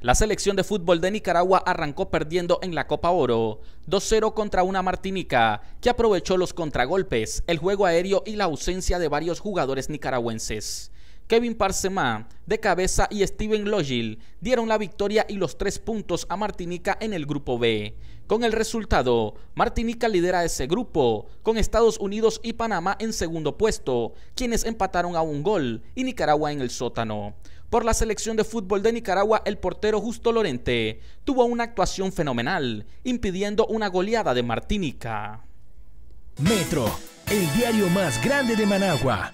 La selección de fútbol de Nicaragua arrancó perdiendo en la Copa Oro 2-0 contra una Martinica que aprovechó los contragolpes, el juego aéreo y la ausencia de varios jugadores nicaragüenses. Kevin Parsema, de cabeza y Steven Logil dieron la victoria y los tres puntos a Martinica en el grupo B. Con el resultado, Martinica lidera ese grupo, con Estados Unidos y Panamá en segundo puesto, quienes empataron a un gol, y Nicaragua en el sótano. Por la selección de fútbol de Nicaragua, el portero Justo Lorente tuvo una actuación fenomenal, impidiendo una goleada de Martinica. Metro, el diario más grande de Managua.